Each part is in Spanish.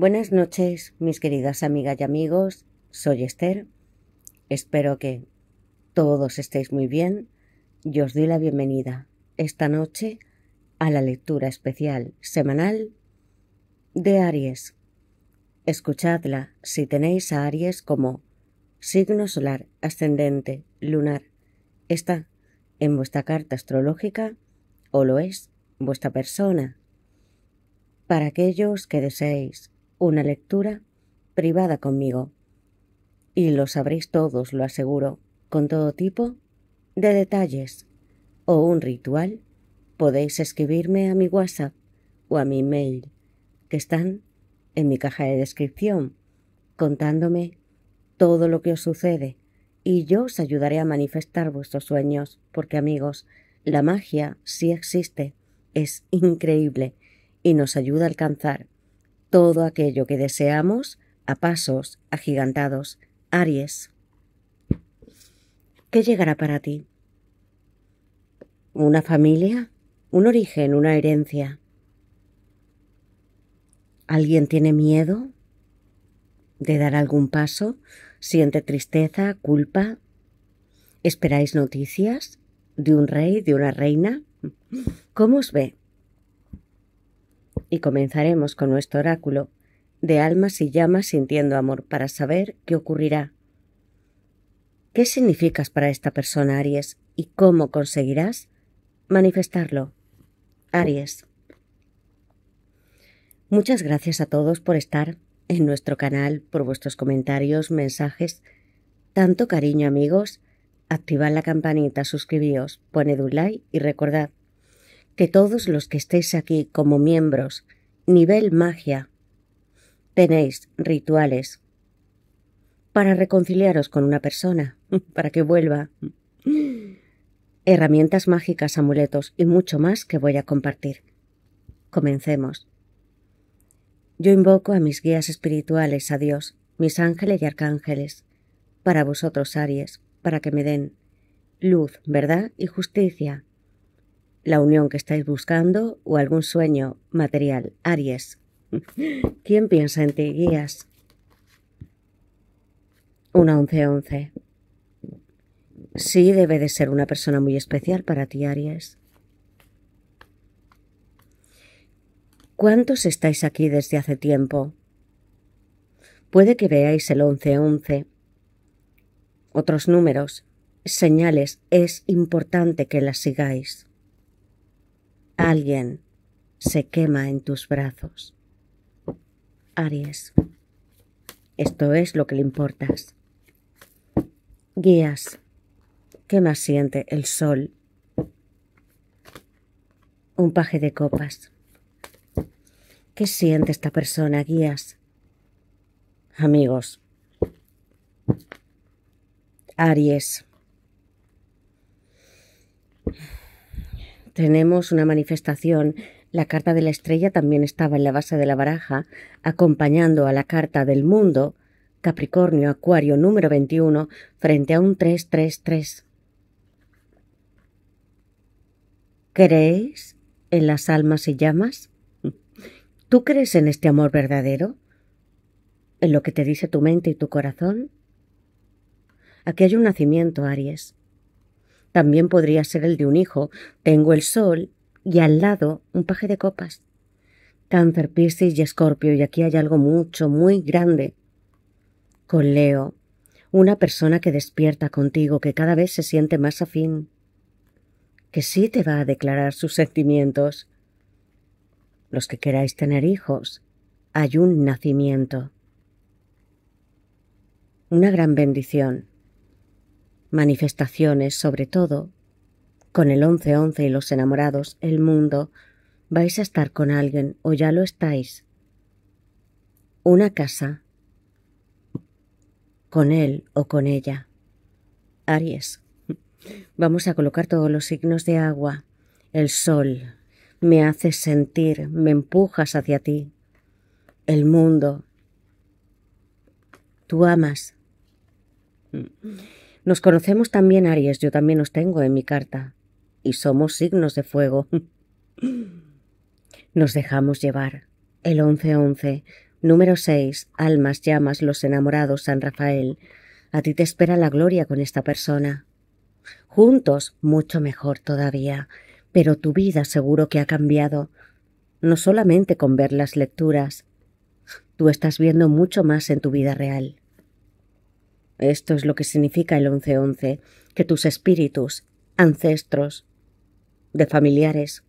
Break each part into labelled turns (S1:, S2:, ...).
S1: Buenas noches, mis queridas amigas y amigos. Soy Esther. Espero que todos estéis muy bien y os doy la bienvenida esta noche a la lectura especial semanal de Aries. Escuchadla si tenéis a Aries como signo solar, ascendente, lunar. Está en vuestra carta astrológica o lo es vuestra persona. Para aquellos que deseéis una lectura privada conmigo. Y lo sabréis todos, lo aseguro, con todo tipo de detalles o un ritual, podéis escribirme a mi WhatsApp o a mi mail, que están en mi caja de descripción, contándome todo lo que os sucede y yo os ayudaré a manifestar vuestros sueños, porque amigos, la magia sí existe, es increíble y nos ayuda a alcanzar todo aquello que deseamos a pasos agigantados. Aries. ¿Qué llegará para ti? ¿Una familia? ¿Un origen? ¿Una herencia? ¿Alguien tiene miedo de dar algún paso? ¿Siente tristeza, culpa? ¿Esperáis noticias de un rey, de una reina? ¿Cómo os ve? y comenzaremos con nuestro oráculo de almas y llamas sintiendo amor para saber qué ocurrirá. ¿Qué significas para esta persona, Aries? ¿Y cómo conseguirás manifestarlo? Aries. Muchas gracias a todos por estar en nuestro canal, por vuestros comentarios, mensajes. Tanto cariño amigos, activad la campanita, suscribíos, poned un like y recordad, que todos los que estéis aquí como miembros, nivel magia, tenéis rituales para reconciliaros con una persona, para que vuelva, herramientas mágicas, amuletos y mucho más que voy a compartir. Comencemos. Yo invoco a mis guías espirituales, a Dios, mis ángeles y arcángeles, para vosotros, Aries, para que me den luz, verdad y justicia, la unión que estáis buscando o algún sueño material. Aries. ¿Quién piensa en ti, guías? Una once once. Sí, debe de ser una persona muy especial para ti, Aries. ¿Cuántos estáis aquí desde hace tiempo? Puede que veáis el 1111. Otros números, señales, es importante que las sigáis. Alguien se quema en tus brazos. Aries. Esto es lo que le importas. Guías. ¿Qué más siente el sol? Un paje de copas. ¿Qué siente esta persona, guías? Amigos. Aries. Tenemos una manifestación. La carta de la estrella también estaba en la base de la baraja, acompañando a la carta del mundo, Capricornio Acuario número 21, frente a un 333. ¿Creéis en las almas y llamas? ¿Tú crees en este amor verdadero? ¿En lo que te dice tu mente y tu corazón? Aquí hay un nacimiento, Aries. También podría ser el de un hijo. Tengo el sol y al lado un paje de copas. Cáncer, Piscis y Escorpio, y aquí hay algo mucho, muy grande. Con Leo, una persona que despierta contigo, que cada vez se siente más afín, que sí te va a declarar sus sentimientos. Los que queráis tener hijos, hay un nacimiento. Una gran bendición manifestaciones sobre todo. Con el 11-11 y los enamorados, el mundo, vais a estar con alguien o ya lo estáis. Una casa. Con él o con ella. Aries. Vamos a colocar todos los signos de agua. El sol. Me haces sentir, me empujas hacia ti. El mundo. Tú amas. Nos conocemos también, Aries, yo también os tengo en mi carta. Y somos signos de fuego. Nos dejamos llevar. El 1111, número 6, almas, llamas, los enamorados, San Rafael. A ti te espera la gloria con esta persona. Juntos, mucho mejor todavía. Pero tu vida seguro que ha cambiado. No solamente con ver las lecturas. Tú estás viendo mucho más en tu vida real. Esto es lo que significa el 11-11, que tus espíritus, ancestros, de familiares,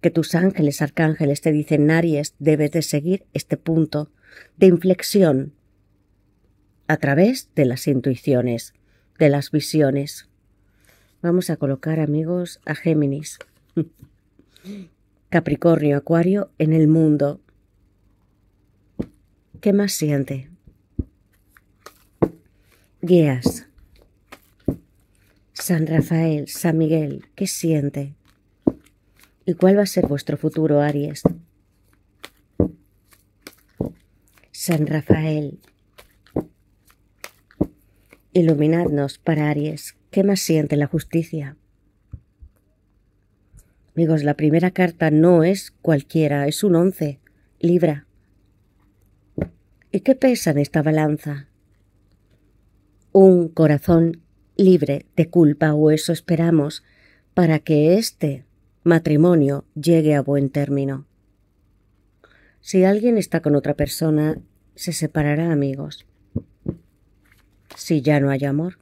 S1: que tus ángeles, arcángeles te dicen, Aries, debes de seguir este punto de inflexión a través de las intuiciones, de las visiones. Vamos a colocar, amigos, a Géminis, Capricornio, Acuario en el mundo. ¿Qué más siente? Guías. San Rafael, San Miguel, ¿qué siente? ¿Y cuál va a ser vuestro futuro, Aries? San Rafael, iluminadnos para Aries. ¿Qué más siente la justicia? Amigos, la primera carta no es cualquiera, es un once, Libra. ¿Y qué pesa en esta balanza? un corazón libre de culpa o eso esperamos para que este matrimonio llegue a buen término. Si alguien está con otra persona, se separará amigos. Si ya no hay amor.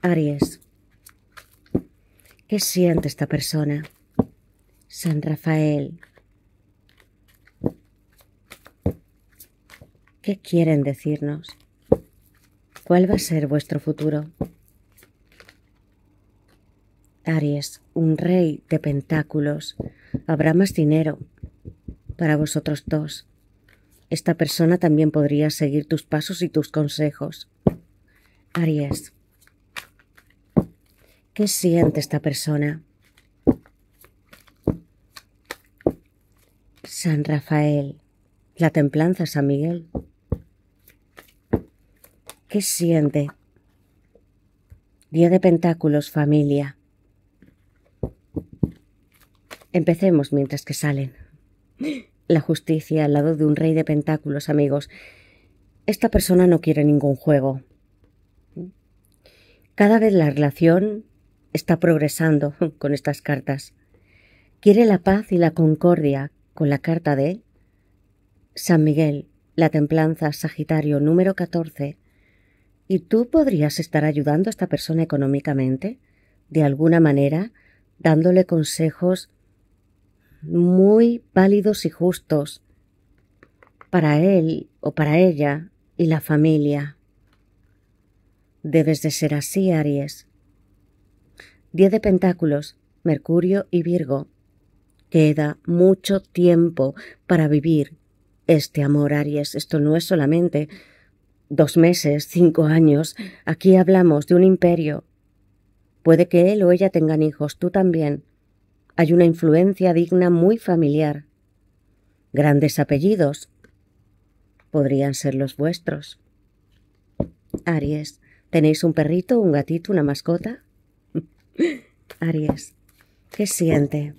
S1: Aries. ¿Qué siente esta persona? San Rafael. ¿Qué quieren decirnos? ¿Cuál va a ser vuestro futuro? Aries, un rey de pentáculos. Habrá más dinero para vosotros dos. Esta persona también podría seguir tus pasos y tus consejos. Aries, ¿qué siente esta persona? San Rafael, la templanza San Miguel. ¿Qué siente? Día de Pentáculos, familia. Empecemos mientras que salen. La justicia al lado de un rey de Pentáculos, amigos. Esta persona no quiere ningún juego. Cada vez la relación está progresando con estas cartas. Quiere la paz y la concordia con la carta de San Miguel, la templanza Sagitario número 14 ¿Y tú podrías estar ayudando a esta persona económicamente? De alguna manera, dándole consejos muy válidos y justos para él o para ella y la familia. Debes de ser así, Aries. Día de Pentáculos, Mercurio y Virgo. Queda mucho tiempo para vivir este amor, Aries. Esto no es solamente dos meses, cinco años, aquí hablamos de un imperio. Puede que él o ella tengan hijos, tú también. Hay una influencia digna muy familiar. Grandes apellidos. Podrían ser los vuestros. Aries, ¿tenéis un perrito, un gatito, una mascota? Aries, ¿qué siente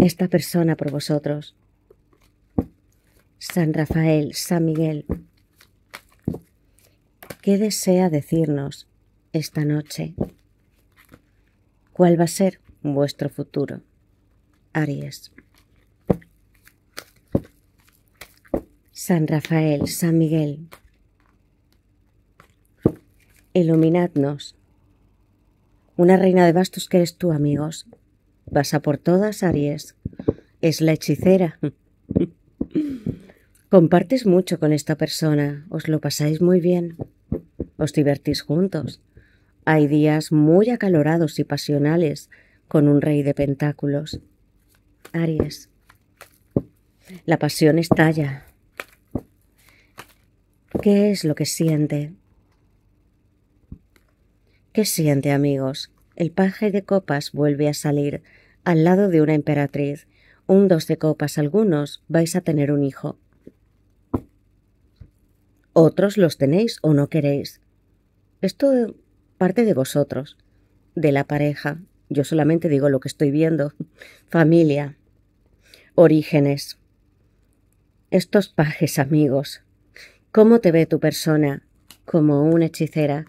S1: esta persona por vosotros? San Rafael, San Miguel, ¿qué desea decirnos esta noche? ¿Cuál va a ser vuestro futuro? Aries. San Rafael, San Miguel, iluminadnos. Una reina de bastos que eres tú, amigos. Vas a por todas, Aries. Es la hechicera. Compartes mucho con esta persona, os lo pasáis muy bien, os divertís juntos. Hay días muy acalorados y pasionales con un rey de pentáculos. Aries. La pasión estalla. ¿Qué es lo que siente? ¿Qué siente, amigos? El paje de copas vuelve a salir al lado de una emperatriz. Un dos de copas algunos vais a tener un hijo. Otros los tenéis o no queréis. Esto parte de vosotros, de la pareja. Yo solamente digo lo que estoy viendo. Familia. Orígenes. Estos pajes amigos. ¿Cómo te ve tu persona? Como una hechicera.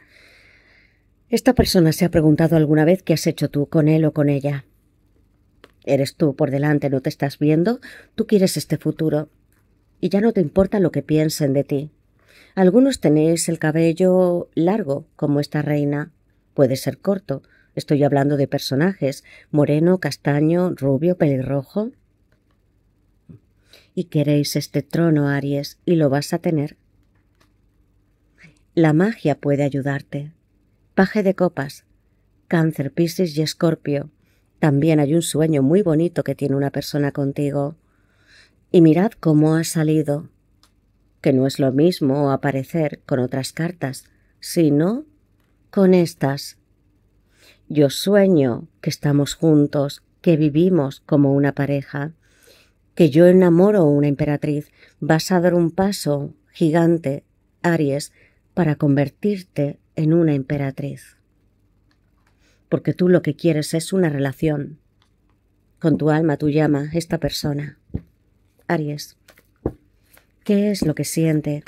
S1: Esta persona se ha preguntado alguna vez qué has hecho tú con él o con ella. Eres tú por delante, no te estás viendo, tú quieres este futuro. Y ya no te importa lo que piensen de ti. Algunos tenéis el cabello largo, como esta reina. Puede ser corto. Estoy hablando de personajes. Moreno, castaño, rubio, pelirrojo. Y queréis este trono, Aries, y lo vas a tener. La magia puede ayudarte. Paje de copas. Cáncer, Piscis y Escorpio. También hay un sueño muy bonito que tiene una persona contigo. Y mirad cómo ha salido que no es lo mismo aparecer con otras cartas, sino con estas. Yo sueño que estamos juntos, que vivimos como una pareja, que yo enamoro a una emperatriz, vas a dar un paso gigante, Aries, para convertirte en una emperatriz. Porque tú lo que quieres es una relación. Con tu alma tu llama esta persona. Aries. ¿Qué es lo que siente?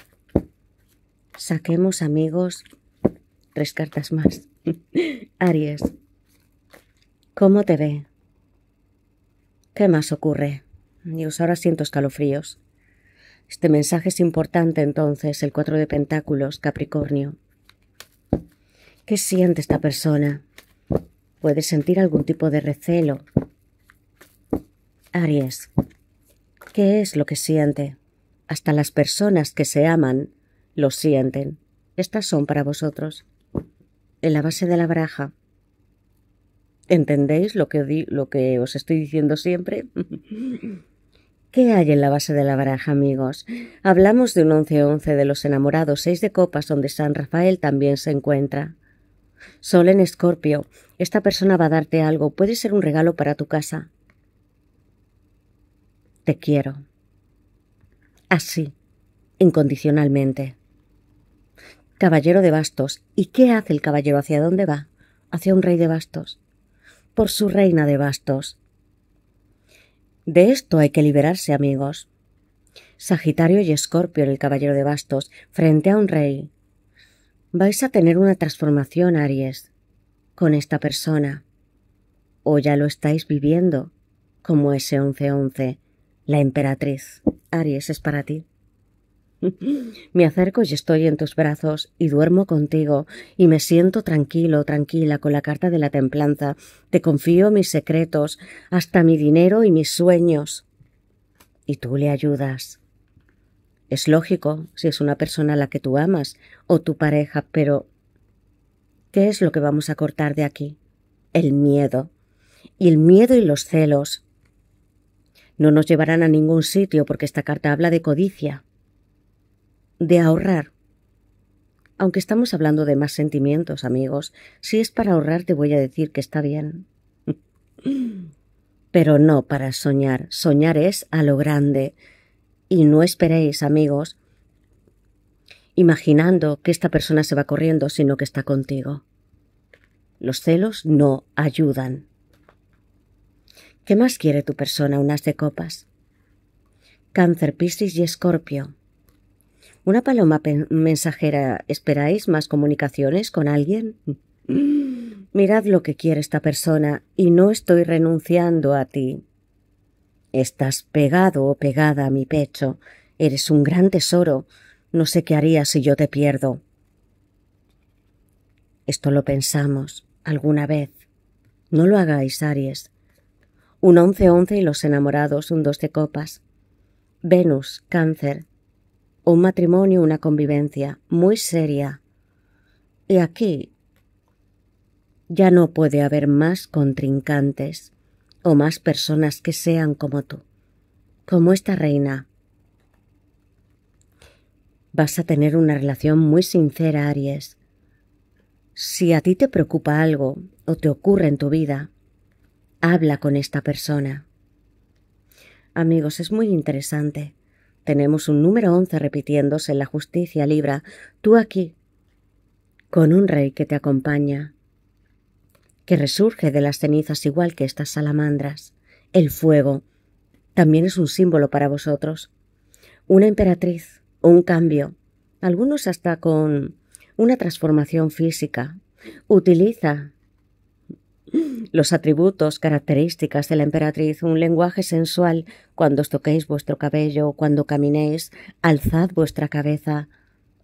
S1: Saquemos, amigos, tres cartas más. Aries, ¿cómo te ve? ¿Qué más ocurre? Dios, ahora siento escalofríos. Este mensaje es importante entonces, el cuatro de pentáculos, Capricornio. ¿Qué siente esta persona? Puede sentir algún tipo de recelo. Aries, ¿qué es lo que siente? Hasta las personas que se aman lo sienten. Estas son para vosotros. En la base de la baraja. ¿Entendéis lo que, lo que os estoy diciendo siempre? ¿Qué hay en la base de la baraja, amigos? Hablamos de un 11-11 de los enamorados, seis de copas, donde San Rafael también se encuentra. Sol en Escorpio, esta persona va a darte algo, puede ser un regalo para tu casa. Te quiero así, incondicionalmente. Caballero de bastos. ¿Y qué hace el caballero? ¿Hacia dónde va? Hacia un rey de bastos. Por su reina de bastos. De esto hay que liberarse, amigos. Sagitario y Escorpio en el caballero de bastos, frente a un rey. Vais a tener una transformación, Aries, con esta persona. O ya lo estáis viviendo, como ese once, la emperatriz. Aries es para ti. Me acerco y estoy en tus brazos y duermo contigo y me siento tranquilo, tranquila con la carta de la templanza. Te confío mis secretos, hasta mi dinero y mis sueños. Y tú le ayudas. Es lógico si es una persona a la que tú amas o tu pareja, pero ¿qué es lo que vamos a cortar de aquí? El miedo. Y el miedo y los celos. No nos llevarán a ningún sitio porque esta carta habla de codicia, de ahorrar. Aunque estamos hablando de más sentimientos, amigos, si es para ahorrar te voy a decir que está bien. Pero no para soñar, soñar es a lo grande. Y no esperéis, amigos, imaginando que esta persona se va corriendo, sino que está contigo. Los celos no ayudan. ¿Qué más quiere tu persona unas de copas? Cáncer, Piscis y Escorpio. ¿Una paloma mensajera esperáis más comunicaciones con alguien? Mirad lo que quiere esta persona y no estoy renunciando a ti. Estás pegado o pegada a mi pecho. Eres un gran tesoro. No sé qué haría si yo te pierdo. Esto lo pensamos alguna vez. No lo hagáis, Aries. Un 11-11 y los enamorados, un dos de copas. Venus, cáncer. Un matrimonio, una convivencia, muy seria. Y aquí ya no puede haber más contrincantes o más personas que sean como tú, como esta reina. Vas a tener una relación muy sincera, Aries. Si a ti te preocupa algo o te ocurre en tu vida, Habla con esta persona. Amigos, es muy interesante. Tenemos un número 11 repitiéndose en la justicia libra, tú aquí, con un rey que te acompaña, que resurge de las cenizas igual que estas salamandras. El fuego también es un símbolo para vosotros. Una emperatriz, un cambio, algunos hasta con una transformación física. Utiliza los atributos, características de la emperatriz, un lenguaje sensual, cuando os toquéis vuestro cabello, cuando caminéis, alzad vuestra cabeza,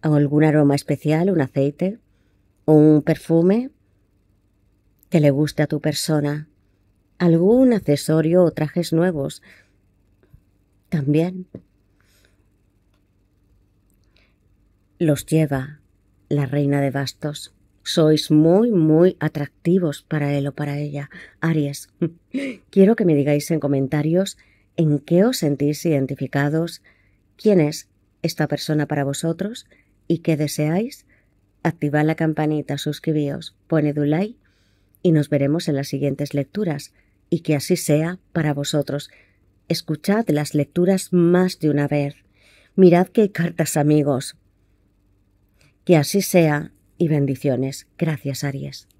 S1: algún aroma especial, un aceite, un perfume que le guste a tu persona, algún accesorio o trajes nuevos. También los lleva la reina de bastos. Sois muy, muy atractivos para él o para ella. Aries, quiero que me digáis en comentarios en qué os sentís identificados, quién es esta persona para vosotros y qué deseáis. Activad la campanita, suscribíos, poned un like y nos veremos en las siguientes lecturas. Y que así sea para vosotros. Escuchad las lecturas más de una vez. Mirad qué cartas amigos. Que así sea y bendiciones. Gracias, Aries.